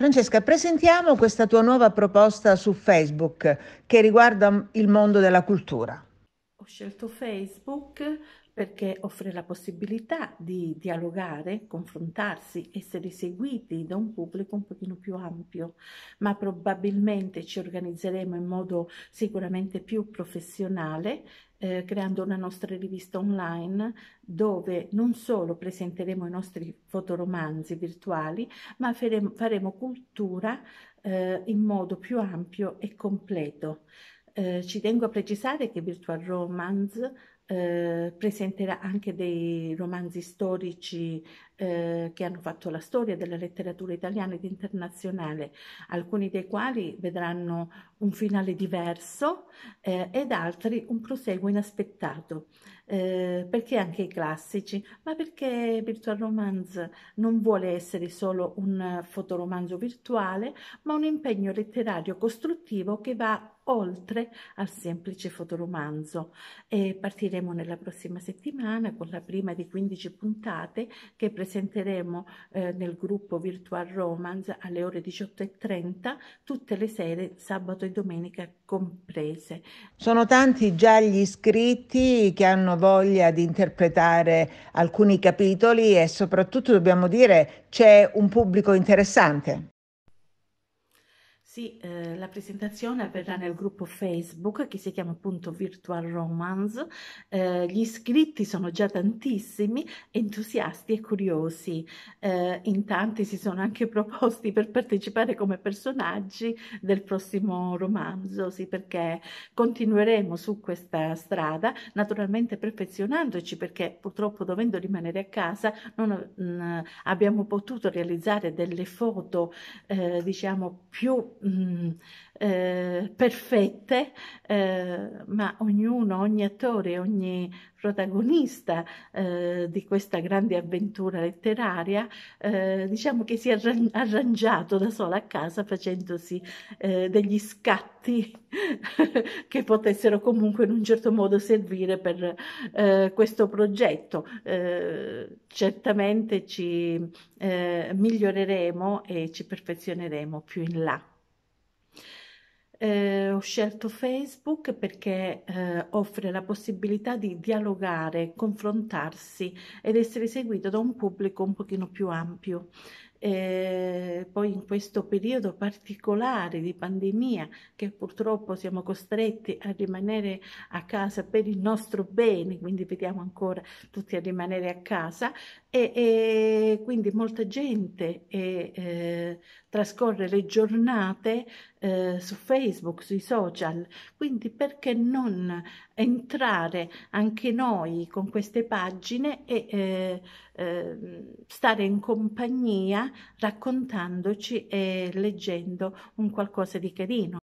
Francesca, presentiamo questa tua nuova proposta su Facebook che riguarda il mondo della cultura. Ho scelto Facebook perché offre la possibilità di dialogare, confrontarsi, essere seguiti da un pubblico un pochino più ampio, ma probabilmente ci organizzeremo in modo sicuramente più professionale eh, creando una nostra rivista online dove non solo presenteremo i nostri fotoromanzi virtuali, ma faremo, faremo cultura eh, in modo più ampio e completo. Eh, ci tengo a precisare che Virtual Romance eh, presenterà anche dei romanzi storici eh, che hanno fatto la storia della letteratura italiana ed internazionale, alcuni dei quali vedranno un finale diverso eh, ed altri un proseguo inaspettato. Eh, perché anche i classici? Ma perché Virtual Romance non vuole essere solo un fotoromanzo virtuale, ma un impegno letterario costruttivo che va oltre al semplice fotoromanzo e partire faremo nella prossima settimana con la prima di 15 puntate che presenteremo eh, nel gruppo Virtual Romance alle ore 18.30 tutte le sere, sabato e domenica comprese. Sono tanti già gli iscritti che hanno voglia di interpretare alcuni capitoli e soprattutto dobbiamo dire c'è un pubblico interessante. Sì, eh, la presentazione avverrà nel gruppo Facebook che si chiama appunto Virtual Romance. Eh, gli iscritti sono già tantissimi, entusiasti e curiosi. Eh, in tanti si sono anche proposti per partecipare come personaggi del prossimo romanzo, sì, perché continueremo su questa strada, naturalmente perfezionandoci perché purtroppo dovendo rimanere a casa non mh, mm, abbiamo potuto realizzare delle foto, eh, diciamo, più mh, mm, eh, perfette, eh, ma ognuno, ogni attore, ogni protagonista eh, di questa grande avventura letteraria, eh, diciamo che si è arrangiato da sola a casa facendosi eh, degli scatti che potessero comunque in un certo modo servire per eh, questo progetto. certamente ci miglioreremo e ci perfezioneremo più in là. Eh, ho scelto Facebook perché eh, offre la possibilità di dialogare, confrontarsi ed essere seguito da un pubblico un pochino più ampio eh, poi in questo periodo particolare di pandemia che purtroppo siamo costretti a rimanere a casa per il nostro bene, quindi vediamo ancora tutti a rimanere a casa e, e quindi molta gente e, eh, trascorre le giornate eh, su Facebook, sui social, quindi perché non entrare anche noi con queste pagine e eh, eh, stare in compagnia raccontandoci e leggendo un qualcosa di carino.